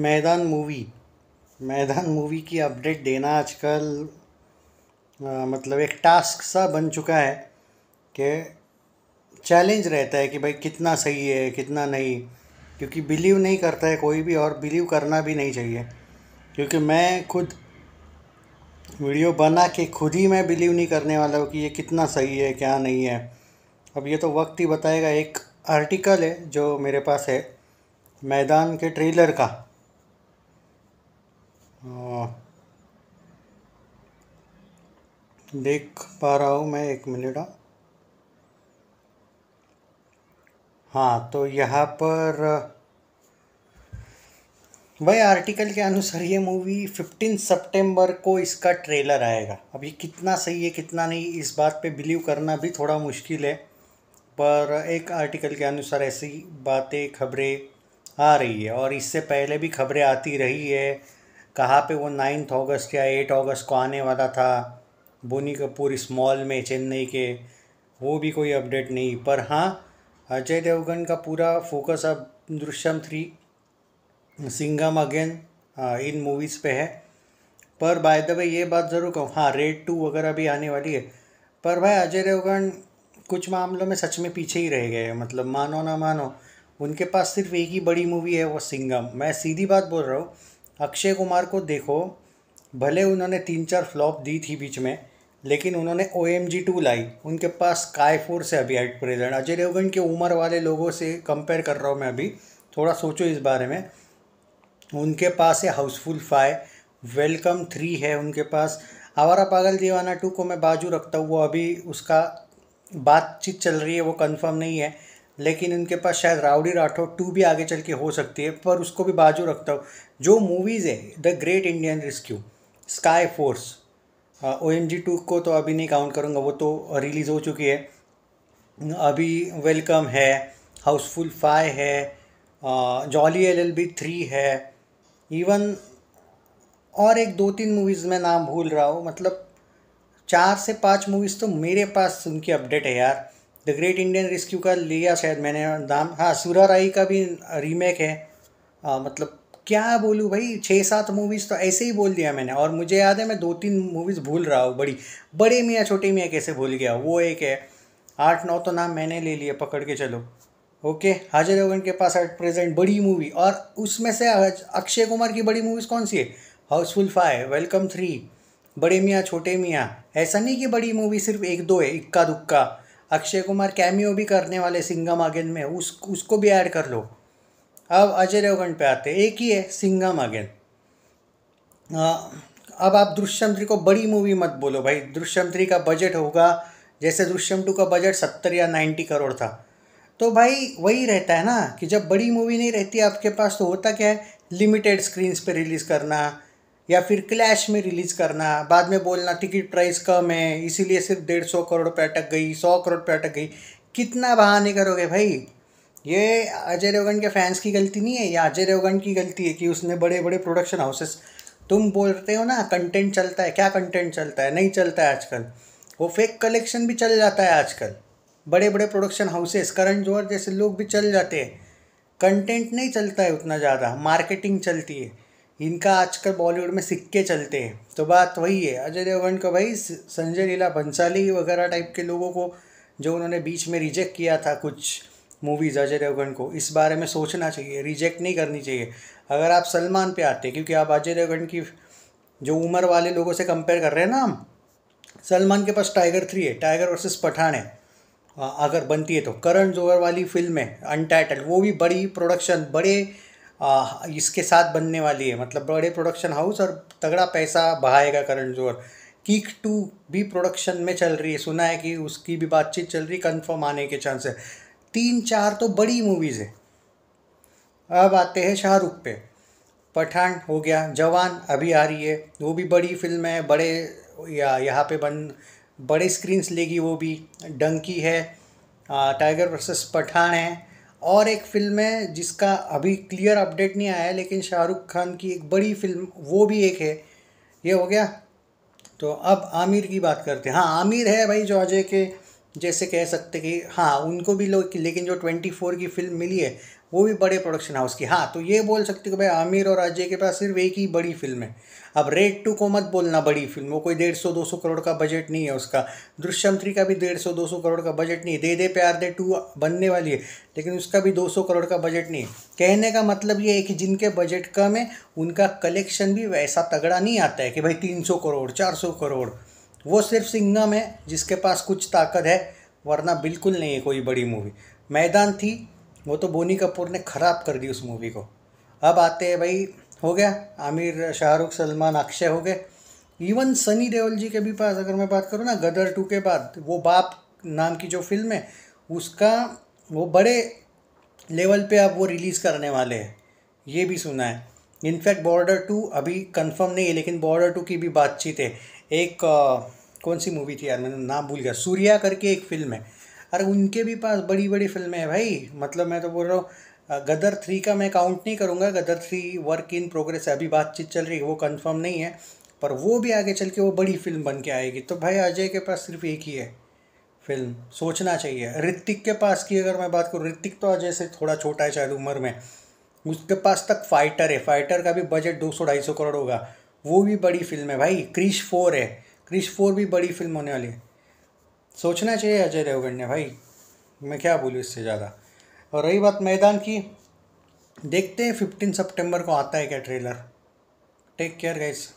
मैदान मूवी मैदान मूवी की अपडेट देना आजकल मतलब एक टास्क सा बन चुका है कि चैलेंज रहता है कि भाई कितना सही है कितना नहीं क्योंकि बिलीव नहीं करता है कोई भी और बिलीव करना भी नहीं चाहिए क्योंकि मैं खुद वीडियो बना के खुद ही मैं बिलीव नहीं करने वाला हूँ कि ये कितना सही है क्या नहीं है अब ये तो वक्त ही बताएगा एक आर्टिकल है जो मेरे पास है मैदान के ट्रेलर का हाँ। देख पा रहा हूँ मैं एक मिनट हाँ, हाँ तो यहाँ पर भाई आर्टिकल के अनुसार ये मूवी फिफ्टीन सितंबर को इसका ट्रेलर आएगा अब ये कितना सही है कितना नहीं इस बात पे बिलीव करना भी थोड़ा मुश्किल है पर एक आर्टिकल के अनुसार ऐसी बातें खबरें आ रही है और इससे पहले भी खबरें आती रही है कहाँ पे वो नाइन्थ अगस्त या एट अगस्त को आने वाला था बोनी कपूर स्मॉल में चेन्नई के वो भी कोई अपडेट नहीं पर हाँ अजय देवगन का पूरा फोकस अब दृश्यम थ्री सिंगम अगेन इन मूवीज़ पे है पर बाय द वे ये बात ज़रूर कहूँ हाँ रेड टू वगैरह भी आने वाली है पर भाई अजय देवगन कुछ मामलों में सच में पीछे ही रह गए मतलब मानो ना मानो उनके पास सिर्फ एक ही बड़ी मूवी है वो सिंगम मैं सीधी बात बोल रहा हूँ अक्षय कुमार को देखो भले उन्होंने तीन चार फ्लॉप दी थी बीच में लेकिन उन्होंने ओ एम जी टू लाई उनके पास स्काई फोर से अभी एट प्रेजेंट अजय देवगन के उम्र वाले लोगों से कंपेयर कर रहा हूँ मैं अभी थोड़ा सोचो इस बारे में उनके पास है हाउसफुल फाइव वेलकम थ्री है उनके पास आवारा पागल दीवाना टू को मैं बाजू रखता हूँ वो अभी उसका बातचीत चल रही है वो कंफर्म नहीं है लेकिन इनके पास शायद राउडी राठौर टू भी आगे चल के हो सकती है पर उसको भी बाजू रखता हूँ जो मूवीज़ है the great Indian rescue sky force O M G two को तो अभी नहीं काउंट करूँगा वो तो रिलीज़ हो चुकी है अभी वेलकम है हाउसफुल फाइव है Jolly L L B three है इवन और एक दो तीन मूवीज़ में नाम भूल रहा हूँ मतलब चार से पांच मूवीज़ तो मेरे पास उनकी अपडेट है यार द ग्रेट इंडियन रेस्क्यू का लिया शायद मैंने नाम हाँ सूरा राई का भी रीमेक है आ, मतलब क्या बोलूँ भाई छः सात मूवीज़ तो ऐसे ही बोल दिया मैंने और मुझे याद है मैं दो तीन मूवीज़ भूल रहा हूँ बड़ी बड़े मियाँ छोटे मियाँ कैसे भूल गया वो एक है आठ नौ तो नाम मैंने ले लिया पकड़ के चलो ओके हाजिर लोगन के पास एट प्रेजेंट बड़ी मूवी और उसमें से अक्षय कुमार की बड़ी मूवीज़ कौन सी है हाउसफुल फाइव वेलकम थ्री बड़े मियाँ छोटे मियाँ ऐसा नहीं कि बड़ी मूवी सिर्फ एक दो है इक्का दुक्का अक्षय कुमार कैमियो भी करने वाले सिंगम अगेन में उस उसको भी ऐड कर लो अब अजय देवगन पे आते एक ही है सिंगम अगेन अब आप दृश्यम थ्री को बड़ी मूवी मत बोलो भाई दृश्यम थ्री का बजट होगा जैसे दृश्यम टू का बजट सत्तर या नाइन्टी करोड़ था तो भाई वही रहता है ना कि जब बड़ी मूवी नहीं रहती आपके पास तो होता क्या है लिमिटेड स्क्रीन्स पे रिलीज़ करना या फिर क्लैश में रिलीज़ करना बाद में बोलना टिकट प्राइस कम है इसीलिए सिर्फ डेढ़ सौ करोड़ पे अटक गई सौ करोड़ पे अटक गई कितना बहाने करोगे भाई ये अजय देवगन के फैंस की गलती नहीं है या अजय देवगन की गलती है कि उसने बड़े बड़े प्रोडक्शन हाउसेस तुम बोलते हो ना कंटेंट चलता है क्या कंटेंट चलता है नहीं चलता है आजकल वो फेक कलेक्शन भी चल जाता है आजकल बड़े बड़े प्रोडक्शन हाउसेस करण जोहर जैसे लोग भी चल जाते हैं कंटेंट नहीं चलता है उतना ज़्यादा मार्केटिंग चलती है इनका आजकल बॉलीवुड में सिक्के चलते हैं तो बात वही है अजय देवगन का भाई संजय लीला भंसाली वगैरह टाइप के लोगों को जो उन्होंने बीच में रिजेक्ट किया था कुछ मूवीज़ अजय देवगन को इस बारे में सोचना चाहिए रिजेक्ट नहीं करनी चाहिए अगर आप सलमान पे आते क्योंकि आप अजय देवगन की जो उम्र वाले लोगों से कंपेयर कर रहे हैं ना हम सलमान के पास टाइगर थ्री है टाइगर वर्सेस पठान है अगर बनती है तो करण जोहर वाली फिल्म है अनटाइटल वो भी बड़ी प्रोडक्शन बड़े इसके साथ बनने वाली है मतलब बड़े प्रोडक्शन हाउस और तगड़ा पैसा बहाएगा करण जोर कीक टू भी प्रोडक्शन में चल रही है सुना है कि उसकी भी बातचीत चल रही कंफर्म आने के चांस है तीन चार तो बड़ी मूवीज़ है अब आते हैं शाहरुख पे पठान हो गया जवान अभी आ रही है वो भी बड़ी फिल्म है बड़े या यहाँ पे बन बड़े स्क्रीन्स लेगी वो भी डंकी है टाइगर वर्सेस पठान है और एक फिल्म है जिसका अभी क्लियर अपडेट नहीं आया है लेकिन शाहरुख खान की एक बड़ी फिल्म वो भी एक है ये हो गया तो अब आमिर की बात करते हैं हाँ आमिर है भाई जॉर्जे के जैसे कह सकते कि हाँ उनको भी लोग लेकिन जो ट्वेंटी फोर की फिल्म मिली है वो भी बड़े प्रोडक्शन हाउस की हाँ तो ये बोल सकते हो भाई आमिर और अजय के पास सिर्फ एक ही बड़ी फिल्म है अब रेड टू को मत बोलना बड़ी फिल्म वो कोई डेढ़ सौ दो सौ करोड़ का बजट नहीं है उसका दृश्यम थ्री का भी डेढ़ सौ दो सौ करोड़ का बजट नहीं है दे दे प्यार दे टू बनने वाली है लेकिन उसका भी दो सौ करोड़ का बजट नहीं है कहने का मतलब ये है कि जिनके बजट कम है उनका कलेक्शन भी वैसा तगड़ा नहीं आता है कि भाई तीन सौ करोड़ चार सौ करोड़ वो सिर्फ सिंगम है जिसके पास कुछ ताकत है वरना बिल्कुल नहीं है कोई बड़ी मूवी मैदान थी वो तो बोनी कपूर ने ख़राब कर दी उस मूवी को अब आते हैं भाई हो गया आमिर शाहरुख सलमान अक्षय हो गए इवन सनी देओल जी के भी पास अगर मैं बात करूँ ना गदर टू के बाद वो बाप नाम की जो फिल्म है उसका वो बड़े लेवल पे अब वो रिलीज़ करने वाले हैं ये भी सुना है इनफैक्ट बॉर्डर टू अभी कंफर्म नहीं है लेकिन बॉर्डर टू की भी बातचीत है एक आ, कौन सी मूवी थी यार मैंने नाम भूल गया सूर्या करके एक फिल्म है अरे उनके भी पास बड़ी बड़ी फिल्में हैं भाई मतलब मैं तो बोल रहा हूँ गदर थ्री का मैं काउंट नहीं करूँगा Gadar three work in progress है अभी बातचीत चल रही है वो कंफर्म नहीं है पर वो भी आगे चल के वो बड़ी फिल्म बन के आएगी तो भाई अजय के पास सिर्फ एक ही है फिल्म सोचना चाहिए ऋतिक के पास की अगर मैं बात करूँ ऋतिक तो अजय से थोड़ा छोटा है शायद उम्र में उसके पास तक फाइटर है फाइटर का भी बजट दो सौ ढाई सौ करोड़ होगा वो भी बड़ी फिल्म है भाई क्रिश फोर है क्रिश फोर भी बड़ी फिल्म होने वाली है सोचना चाहिए अजय देवगन ने भाई मैं क्या बोलूँ इससे ज़्यादा और रही बात मैदान की देखते हैं फिफ्टीन सितंबर को आता है क्या ट्रेलर टेक केयर गाइस